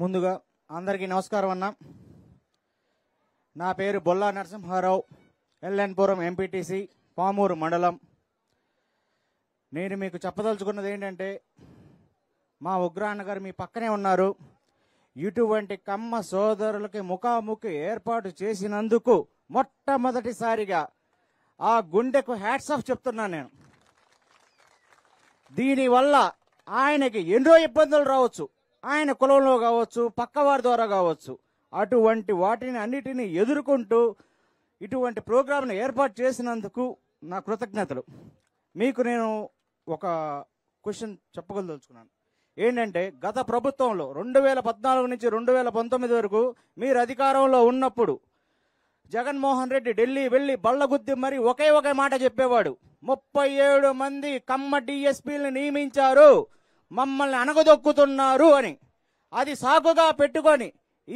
ముందుగా అందరికీ నమస్కారం అన్న నా పేరు బొల్లా నరసింహారావు ఎల్ఎన్పురం ఎంపీటీసీ పామూరు మండలం నేను మీకు చెప్పదలుచుకున్నది ఏంటంటే మా ఉగ్రాన్న గారు మీ పక్కనే ఉన్నారు ఇటువంటి కమ్మ సోదరులకి ముఖాముఖి ఏర్పాటు చేసినందుకు మొట్టమొదటిసారిగా ఆ గుండెకు హ్యాట్స్ ఆఫ్ చెప్తున్నాను నేను దీనివల్ల ఆయనకి ఎన్నో ఇబ్బందులు రావచ్చు ఆయన కులంలో కావచ్చు పక్కవారి ద్వారా కావచ్చు అటువంటి వాటిని అన్నిటిని ఎదుర్కొంటూ ఇటువంటి ప్రోగ్రాంను ఏర్పాటు చేసినందుకు నా కృతజ్ఞతలు మీకు నేను ఒక క్వశ్చన్ చెప్పగలదలుచుకున్నాను ఏంటంటే గత ప్రభుత్వంలో రెండు వేల పద్నాలుగు నుంచి రెండు వేల పంతొమ్మిది వరకు మీరు అధికారంలో ఉన్నప్పుడు జగన్మోహన్ రెడ్డి ఢిల్లీ వెళ్ళి బళ్ళగుద్ది మరి ఒకే ఒకే మాట చెప్పేవాడు ముప్పై ఏడు మంది కమ్మ డిఎస్పీలను నియమించారు మమ్మల్ని అనగదొక్కుతున్నారు అని అది సాకుగా పెట్టుకొని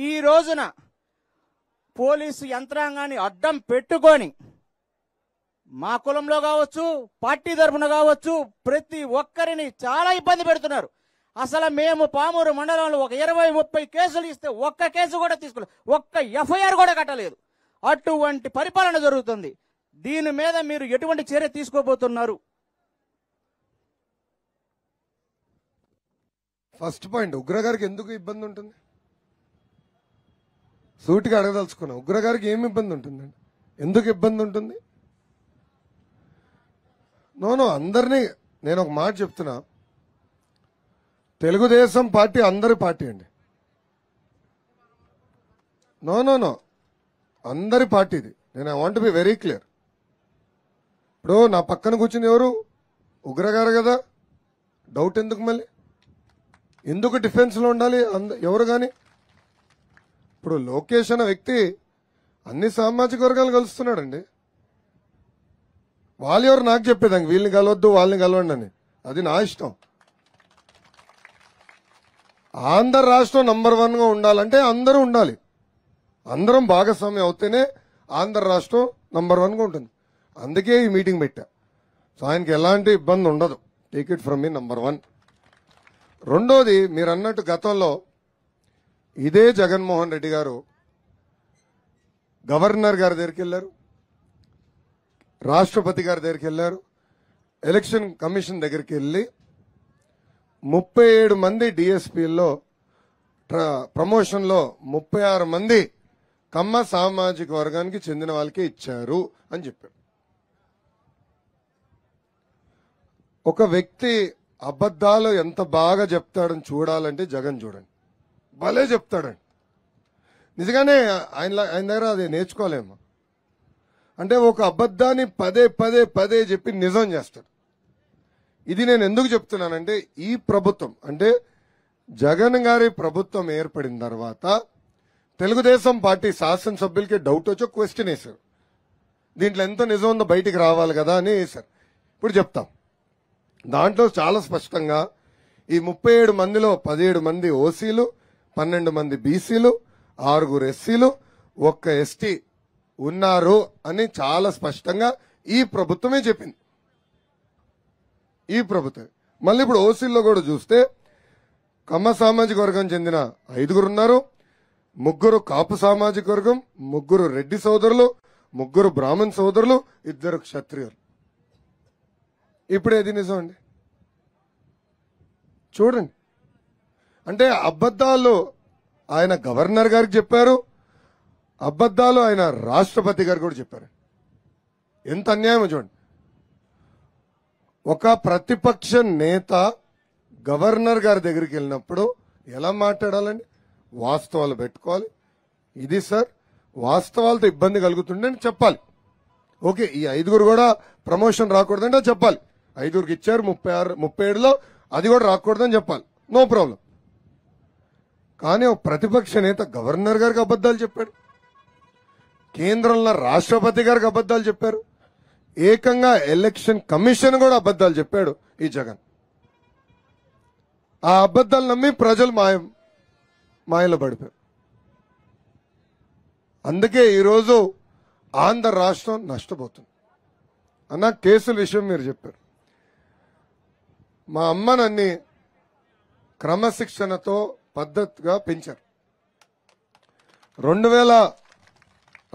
ఈ రోజున పోలీసు యంత్రాంగాన్ని అడ్డం పెట్టుకొని మా కులంలో కావచ్చు పార్టీ తరఫున కావచ్చు ప్రతి ఒక్కరిని చాలా ఇబ్బంది పెడుతున్నారు అసలు మేము పామూరు మండలంలో ఒక ఇరవై ముప్పై కేసులు ఇస్తే ఒక్క కేసు కూడా తీసుకోలేదు ఒక్క ఎఫ్ఐఆర్ కూడా కట్టలేదు అటువంటి పరిపాలన జరుగుతుంది దీని మీద మీరు ఎటువంటి చర్య తీసుకోబోతున్నారు ఫస్ట్ పాయింట్ ఉగ్రగారికి ఎందుకు ఇబ్బంది ఉంటుంది సూటిగా అడగదలుచుకున్నాం ఉగ్రగారికి ఏమి ఇబ్బంది ఉంటుందండి ఎందుకు ఇబ్బంది ఉంటుంది నోనో అందరినీ నేను ఒక మాట చెప్తున్నా తెలుగుదేశం పార్టీ అందరి పార్టీ అండి నో నో నో అందరి పార్టీ ఇది నేను I want be very clear ఇప్పుడు నా పక్కన కూర్చుని ఎవరు ఉగ్రగారు కదా డౌట్ ఎందుకు మళ్ళీ ఎందుకు డిఫెన్స్లో ఉండాలి ఎవరు కానీ ఇప్పుడు లోకేష్ అనే వ్యక్తి అన్ని సామాజిక వర్గాలు కలుస్తున్నాడండి వాళ్ళు ఎవరు నాకు చెప్పేదానికి వీళ్ళని కలవద్దు వాళ్ళని కలవండి అని అది నా ఇష్టం ఆంధ్ర రాష్ట్రం నంబర్ వన్గా ఉండాలంటే అందరూ ఉండాలి అందరం భాగస్వామ్యం అవుతేనే ఆంధ్ర రాష్ట్రం నంబర్ వన్గా ఉంటుంది అందుకే ఈ మీటింగ్ పెట్టా సో ఆయనకి ఎలాంటి ఇబ్బంది ఉండదు take it from me number one రెండోది మీరు అన్నట్టు గతంలో ఇదే జగన్మోహన్ రెడ్డి గారు గవర్నర్ గారి దగ్గరికి వెళ్ళారు రాష్ట్రపతి గారి దగ్గరికి వెళ్ళారు ఎలక్షన్ కమిషన్ దగ్గరికి వెళ్ళి ముప్పై ఏడు మంది డిఎస్పీల్లో ప్రమోషన్లో ముప్పై ఆరు మంది కమ్మ సామాజిక వర్గానికి చెందిన వాళ్ళకి ఇచ్చారు అని చెప్పారు ఒక వ్యక్తి అబద్ధాలు ఎంత బాగా చెప్తాడని చూడాలంటే జగన్ చూడండి భలే చెప్తాడండి నిజంగానే ఆయన ఆయన దగ్గర అది నేర్చుకోలేము అంటే ఒక అబద్ధాన్ని పదే పదే పదే చెప్పి నిజం చేస్తాడు ఇది నేను ఎందుకు చెప్తున్నానంటే ఈ ప్రభుత్వం అంటే జగన్ గారి ప్రభుత్వం ఏర్పడిన తర్వాత తెలుగుదేశం పార్టీ శాసనసభ్యులకి డౌట్ వచ్చి క్వశ్చన్ వేశారు దీంట్లో ఎంత నిజం ఉందో బయటికి రావాలి కదా అని వేశారు ఇప్పుడు చెప్తాం దాంట్లో చాలా స్పష్టంగా ఈ ముప్పై ఏడు మందిలో పదిహేడు మంది ఓసీలు పన్నెండు మంది బీసీలు ఆరుగురు ఎస్సీలు ఒక్క ఎస్టీ ఉన్నారు అని చాలా స్పష్టంగా ఈ ప్రభుత్వమే చెప్పింది ఈ ప్రభుత్వం మళ్ళీ ఇప్పుడు ఓసీల్లో కూడా చూస్తే కమ్మ సామాజిక వర్గం చెందిన ఐదుగురు ఉన్నారు ముగ్గురు కాపు సామాజిక వర్గం ముగ్గురు రెడ్డి సోదరులు ముగ్గురు బ్రాహ్మణ్ సోదరులు ఇద్దరు క్షత్రియులు ఇప్పుడు ఏది నిజం అండి చూడండి అంటే అబద్ధాలు ఆయన గవర్నర్ గారికి చెప్పారు అబద్ధాలు ఆయన రాష్ట్రపతి గారు కూడా చెప్పారు ఎంత అన్యాయమో చూడండి ఒక ప్రతిపక్ష నేత గవర్నర్ గారి దగ్గరికి వెళ్ళినప్పుడు ఎలా మాట్లాడాలండి వాస్తవాలు పెట్టుకోవాలి ఇది సార్ వాస్తవాలతో ఇబ్బంది కలుగుతుందని చెప్పాలి ఓకే ఈ ఐదుగురు కూడా ప్రమోషన్ రాకూడదంటే చెప్పాలి ఐదుగురికి ఇచ్చారు ముప్పై ఆరు ముప్పై ఏడులో అది కూడా రాకూడదని చెప్పాలి నో ప్రాబ్లం కానీ ఒక ప్రతిపక్ష నేత గవర్నర్ గారికి అబద్ధాలు చెప్పాడు కేంద్రంలో రాష్ట్రపతి గారికి అబద్ధాలు చెప్పారు ఏకంగా ఎలక్షన్ కమిషన్ కూడా అబద్ధాలు చెప్పాడు ఈ జగన్ ఆ అబద్ధాలు నమ్మి ప్రజలు మాయ మాయలో పడిపోయారు అందుకే ఈరోజు ఆంధ్ర రాష్ట్రం నష్టపోతుంది అన్న కేసుల విషయం మీరు చెప్పారు మా అమ్మ నన్ని క్రమశిక్షణతో పద్ధతిగా పెంచారు రెండు వేల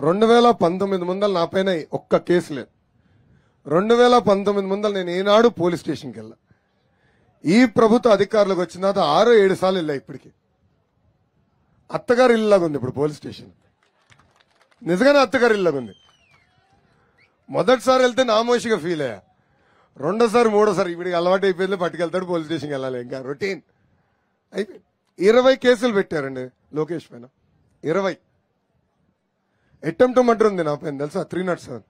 రెండు వేల పంతొమ్మిది ముందల నా పైన ఒక్క కేసు లేదు రెండు వేల పంతొమ్మిది ముందల నేను ఏనాడు పోలీస్ స్టేషన్కి వెళ్ళా ఈ ప్రభుత్వ అధికారులకు వచ్చిన తర్వాత ఆరు ఏడు సార్లు వెళ్ళా ఇప్పటికి అత్తగారు ఇల్లులాగా ఉంది ఇప్పుడు పోలీస్ స్టేషన్ నిజంగానే అత్తగారు ఇల్లులాగా ఉంది మొదటిసారి వెళ్తే నామోషిగా ఫీల్ అయ్యా రెండోసారి మూడోసారి ఇప్పటికి అలవాటు అయిపోయింది పట్టుకెళ్తాడు పోలీస్ స్టేషన్కి వెళ్ళాలి ఇంకా రొటీన్ అయితే ఇరవై కేసులు పెట్టారండి లోకేష్ పైన ఇరవై అటెంప్ట్ మర్డర్ ఉంది నా పైన తెలుసా three not seven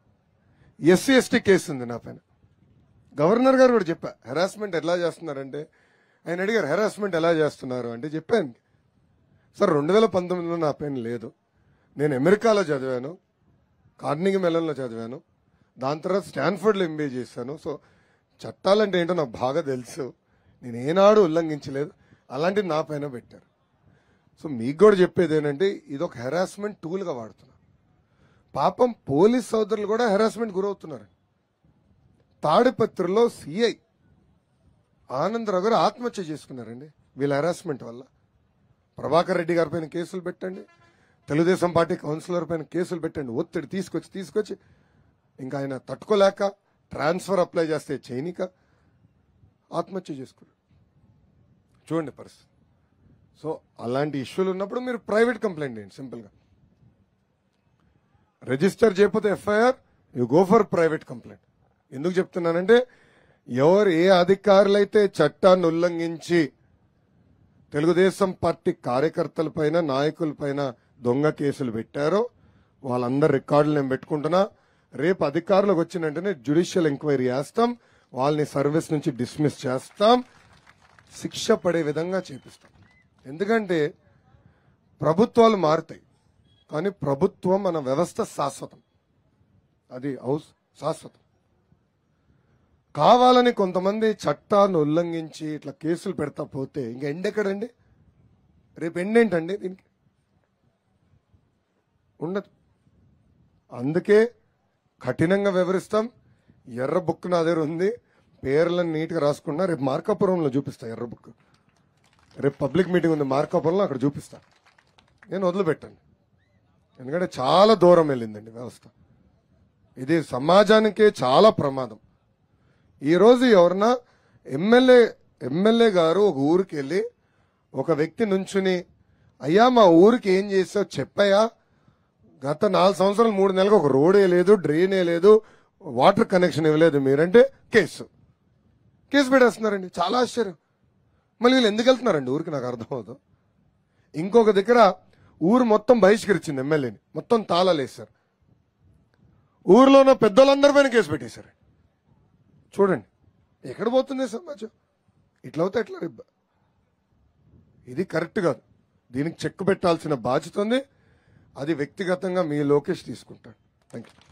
SC ST case ఉంది నా పైన గవర్నర్ గారు కూడా చెప్పా హెరాస్మెంట్ ఎలా చేస్తున్నారంటే ఆయన అడిగారు హెరాస్మెంట్ ఎలా చేస్తున్నారు అంటే చెప్పాను సార్ రెండు వేల పంతొమ్మిదిలో నా పైన లేదు నేను అమెరికాలో చదివాను కార్నింగ్ మెలన్లో చదివాను దాని తర్వాత స్టాన్ఫర్డ్లో ఎంబీఏ చేశాను సో చట్టాలంటే ఏంటో నాకు బాగా తెలుసు నేను ఏనాడు ఉల్లంఘించలేదు అలాంటిది నా పైన పెట్టారు సో మీకు కూడా చెప్పేది ఏంటంటే ఇది ఒక హెరాస్మెంట్ టూల్గా వాడుతున్నారు పాపం పోలీస్ సోదరులు కూడా హెరాస్మెంట్ గురవుతున్నారు తాడిపత్రిలో సిఐ ఆనందరావు గారు ఆత్మహత్య చేసుకున్నారండి వీళ్ళ హెరాస్మెంట్ వల్ల ప్రభాకర్ రెడ్డి గారి పైన కేసులు పెట్టండి తెలుగుదేశం పార్టీ కౌన్సిలర్ పైన కేసులు పెట్టండి ఒత్తిడి తీసుకొచ్చి తీసుకొచ్చి ఇంకా ఆయన తట్టుకోలేక ట్రాన్స్ఫర్ అప్లై చేస్తే చేయనిక ఆత్మహత్య చేసుకున్నాడు చూడండి పరిస్థితి సో అలాంటి ఇష్యూలు ఉన్నప్పుడు మీరు ప్రైవేట్ కంప్లైంట్ చేయండి సింపుల్గా రిజిస్టర్ చేయకపోతే FIR you go for private complaint ఎందుకు చెప్తున్నానంటే ఎవరు ఏ అధికారులైతే చట్టాన్ని ఉల్లంఘించి తెలుగుదేశం పార్టీ కార్యకర్తలపైన నాయకులపైన దొంగ కేసులు పెట్టారో వాళ్ళందరి రికార్డులు నేను పెట్టుకుంటున్నా రేపు అధికారులకు వచ్చిన వెంటనే జ్యుడిషియల్ ఎంక్వైరీ చేస్తాం వాళ్ళని సర్వీస్ నుంచి డిస్మిస్ చేస్తాం శిక్ష పడే విధంగా చేపిస్తాం ఎందుకంటే ప్రభుత్వాలు మారుతాయి కానీ ప్రభుత్వం మన వ్యవస్థ శాశ్వతం అది హౌస్ శాశ్వతం కావాలని కొంతమంది చట్టాన్ని ఉల్లంఘించి ఇట్లా కేసులు పెడతా పోతే ఇంకా ఎండ్ ఎక్కడండి రేపు ఎండ్ ఏంటండి దీనికి ఉండదు అందుకే కఠినంగా వివరిస్తాం ఎర్ర బుక్ నా దగ్గర ఉంది పేర్లను నీట్గా రాసుకున్నా రేపు మార్కాపురంలో చూపిస్తా ఎర్ర బుక్ రేపు పబ్లిక్ మీటింగ్ ఉంది మార్కాపురంలో అక్కడ చూపిస్తా నేను వదిలిపెట్టాను ఎందుకంటే చాలా దూరం వెళ్ళిందండి వ్యవస్థ ఇది సమాజానికే చాలా ప్రమాదం ఈరోజు ఎవరన్నా ఎమ్మెల్యే ఎమ్మెల్యే గారు ఒక ఊరికి వెళ్ళి ఒక వ్యక్తి నుంచుని అయ్యా మా ఊరికి ఏం చేసావు చెప్పయా గత నాలుగు సంవత్సరాలు మూడు నెలలకు ఒక రోడే లేదు డ్రైనే లేదు వాటర్ కనెక్షన్ ఇవ్వలేదు మీరంటే కేసు కేసు పెట్టేస్తున్నారండి చాలా ఆశ్చర్యం మళ్ళీ వీళ్ళు ఎందుకు వెళ్తున్నారండి ఊరికి నాకు అర్థం ఇంకొక దగ్గర ఊరు మొత్తం బహిష్కరించింది ఎమ్మెల్యేని మొత్తం తాళాలు వేశారు ఊర్లో ఉన్న పెద్దోళ్ళందరి పైన కేసు పెట్టేశారు చూడండి ఎక్కడ పోతుంది సమాజం ఇట్లా అవుతా ఎట్లా ఇది కరెక్ట్ కాదు దీనికి చెక్ పెట్టాల్సిన బాధ్యత ఉంది అది వ్యక్తిగతంగా మీ లోకేష్ తీసుకుంటాడు థ్యాంక్ యూ